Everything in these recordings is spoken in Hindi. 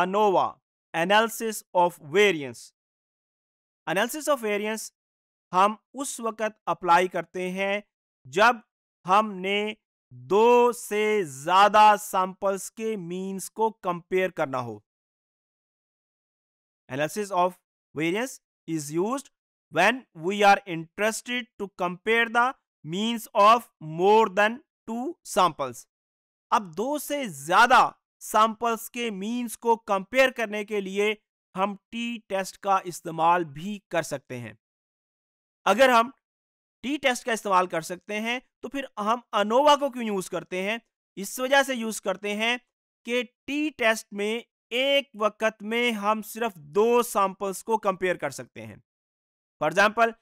ANOVA analysis of variance analysis of variance हम उस वक्त अप्लाई करते हैं जब हमने दो से ज्यादा सैंपल्स के मींस को कंपेयर करना हो analysis of variance is use when we are interested to compare the means of more than two samples अब दो से ज्यादा सैंपल्स के मीन्स को कंपेयर करने के लिए हम टी टेस्ट का इस्तेमाल भी कर सकते हैं अगर हम टी टेस्ट का इस्तेमाल कर सकते हैं तो फिर हम अनोवा को क्यों यूज़ करते हैं इस वजह से यूज़ करते हैं कि टी टेस्ट में एक वक्त में हम सिर्फ दो सैंपल्स को कंपेयर कर सकते हैं फॉर एग्जाम्पल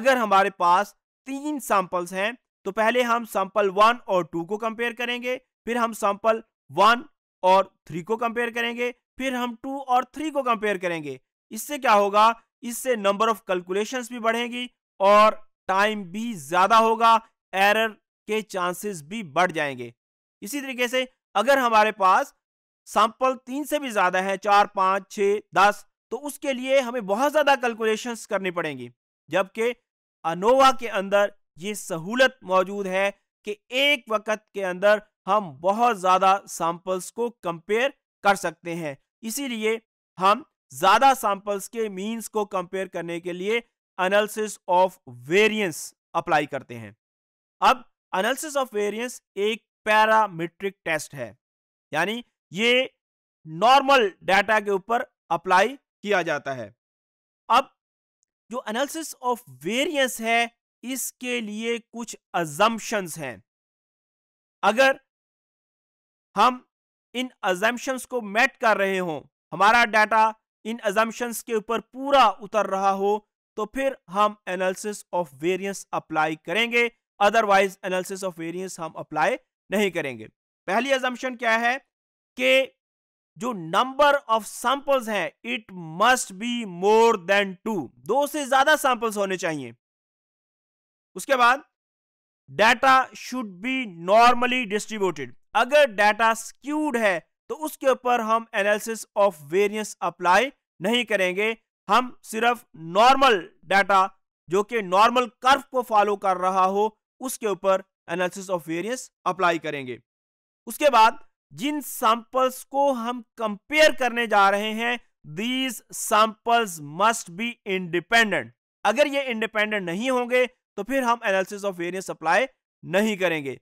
अगर हमारे पास तीन सैंपल्स हैं तो पहले हम सैंपल वन और टू को कंपेयर करेंगे फिर हम सैंपल वन और थ्री को कंपेयर करेंगे फिर हम टू और थ्री को कंपेयर करेंगे इससे क्या होगा इससे नंबर ऑफ कैलकुलेशन भी बढ़ेगी और टाइम भी ज़्यादा होगा एरर के चांसेस भी बढ़ जाएंगे इसी तरीके से अगर हमारे पास सैंपल तीन से भी ज़्यादा है चार पांच छ दस तो उसके लिए हमें बहुत ज़्यादा कैलकुलेशंस करनी पड़ेंगी जबकि अनोवा के अंदर ये सहूलत मौजूद है कि एक वक्त के अंदर हम बहुत ज़्यादा सैंपल्स को कंपेयर कर सकते हैं इसीलिए हम ज़्यादा सैंपल्स के मीन्स को कंपेयर करने के लिए एनालिसिस ऑफ वेरिएंस अप्लाई करते हैं अब एनालिसिस ऑफ वेरिएंस एक पैरामीट्रिक टेस्ट है यानी ये नॉर्मल डाटा के ऊपर अप्लाई किया जाता है अब जो एनालिसिस ऑफ वेरिएंस है इसके लिए कुछ अजम्पशंस हैं अगर हम इन अजम्पन्स को मेट कर रहे हों हमारा डाटा इन अजम्पन्स के ऊपर पूरा उतर रहा हो तो फिर हम एनालिसिस ऑफ वेरियंस अप्लाई करेंगे अदरवाइज एनालिसिस ऑफ वेरियंस हम अप्लाई नहीं करेंगे पहली एजम्पन क्या है कि जो नंबर ऑफ सैंपल्स हैं it must be more than two दो से ज्यादा सैंपल्स होने चाहिए उसके बाद data should be normally distributed अगर डाटा स्क्यूड है तो उसके ऊपर हम एनालिसिस ऑफ वेरियंस अप्लाई नहीं करेंगे हम सिर्फ नॉर्मल डाटा जो कि नॉर्मल कर्व को फॉलो कर रहा हो उसके ऊपर एनालिसिस ऑफ वेरियंस अप्लाई करेंगे उसके बाद जिन सैंपल्स को हम कंपेयर करने जा रहे हैं these samples must be independent अगर ये इंडिपेंडेंट नहीं होंगे तो फिर हम एनालिसिस ऑफ वेरियंस अप्लाई नहीं करेंगे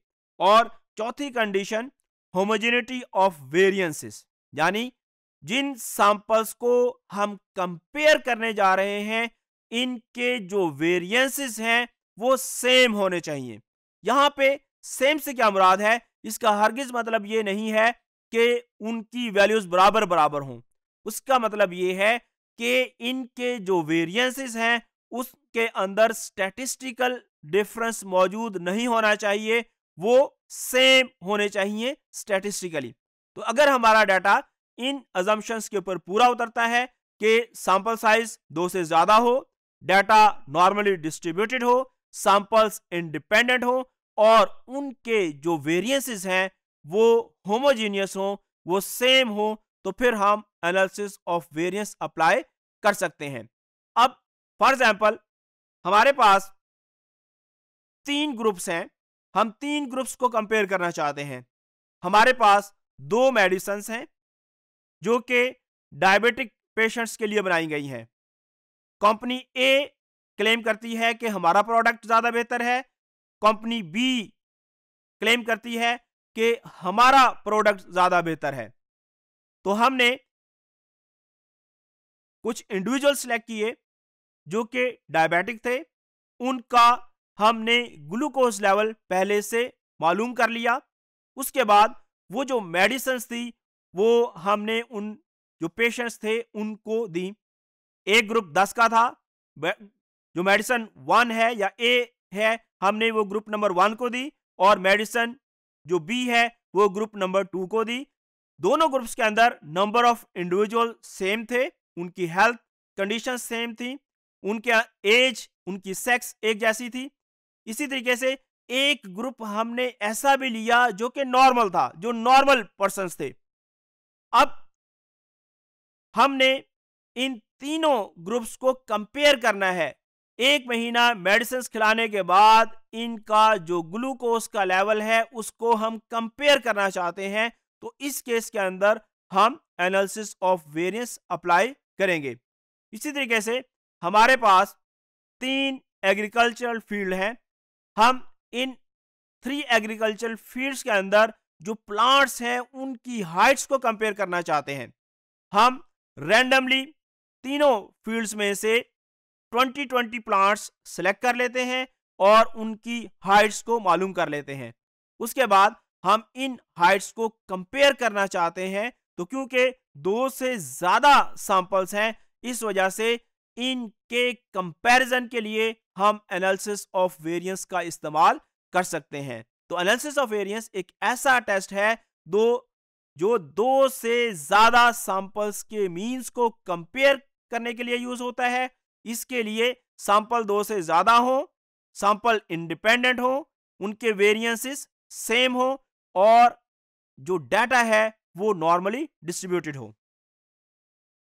और चौथी कंडीशन होमोजेनिटी ऑफ वेरियंसिस यानी जिन सैंपल्स को हम कंपेयर करने जा रहे हैं इनके जो वेरियंसिस हैं वो सेम होने चाहिए यहां पे सेम से क्या मुराद है इसका हरगिज मतलब ये नहीं है कि उनकी वैल्यूज बराबर बराबर हों उसका मतलब ये है कि इनके जो वेरियंसिस हैं उसके अंदर स्टैटिस्टिकल डिफरेंस मौजूद नहीं होना चाहिए वो सेम होने चाहिए स्टेटिस्टिकली तो अगर हमारा डाटा इन अजम्पन्स के ऊपर पूरा उतरता है कि सैंपल साइज दो से ज्यादा हो डाटा नॉर्मली डिस्ट्रीब्यूटेड हो सैंपल्स इंडिपेंडेंट हो और उनके जो वेरिएंसेस हैं वो होमोजीनियस हो वो सेम हो तो फिर हम एनालिसिस ऑफ वेरिएंस अप्लाई कर सकते हैं अब फॉर एग्जांपल हमारे पास तीन ग्रुप्स हैं हम तीन ग्रुप्स को कंपेयर करना चाहते हैं हमारे पास दो मेडिसन हैं जो कि डायबिटिक पेशेंट्स के लिए बनाई गई हैं कंपनी ए क्लेम करती है कि हमारा प्रोडक्ट ज़्यादा बेहतर है कंपनी बी क्लेम करती है कि हमारा प्रोडक्ट ज़्यादा बेहतर है तो हमने कुछ इंडिविजुअल सेलेक्ट किए जो कि डायबिटिक थे उनका हमने ग्लूकोज लेवल पहले से मालूम कर लिया उसके बाद वो जो मेडिसन थी वो हमने उन जो पेशेंट्स थे उनको दी एक ग्रुप दस का था जो मेडिसन वन है या ए है हमने वो ग्रुप नंबर वन को दी और मेडिसन जो बी है वो ग्रुप नंबर टू को दी दोनों ग्रुप्स के अंदर नंबर ऑफ इंडिविजुअल सेम थे उनकी हेल्थ कंडीशन सेम थी उनके एज उनकी सेक्स एक जैसी थी इसी तरीके से एक ग्रुप हमने ऐसा भी लिया जो कि नॉर्मल था जो नॉर्मल पर्सन थे अब हमने इन तीनों ग्रुप्स को कंपेयर करना है एक महीना मेडिसिन खिलाने के बाद इनका जो ग्लूकोज का लेवल है उसको हम कंपेयर करना चाहते हैं तो इस केस के अंदर हम एनालिसिस ऑफ वेरिएंस अप्लाई करेंगे इसी तरीके से हमारे पास तीन एग्रीकल्चरल फील्ड हैं हम इन थ्री एग्रीकल्चर फील्ड्स के अंदर जो प्लांट्स हैं उनकी हाइट्स को कंपेयर करना चाहते हैं हम रैंडमली तीनों फील्ड्स में से 2020 प्लांट्स सेलेक्ट कर लेते हैं और उनकी हाइट्स को मालूम कर लेते हैं उसके बाद हम इन हाइट्स को कंपेयर करना चाहते हैं तो क्योंकि दो से ज़्यादा सैंपल्स हैं इस वजह से इनके कंपैरिजन के लिए हम एनालिसिस ऑफ वेरिएंस का इस्तेमाल कर सकते हैं तो एनालिसिस ऑफ वेरिएंस एक ऐसा टेस्ट है दो जो दो से ज्यादा सैंपल्स के मींस को कंपेयर करने के लिए यूज होता है इसके लिए सैंपल दो से ज्यादा हो सैंपल इंडिपेंडेंट हो उनके वेरिएंसेस सेम हो और जो डाटा है वो नॉर्मली डिस्ट्रीब्यूटेड हो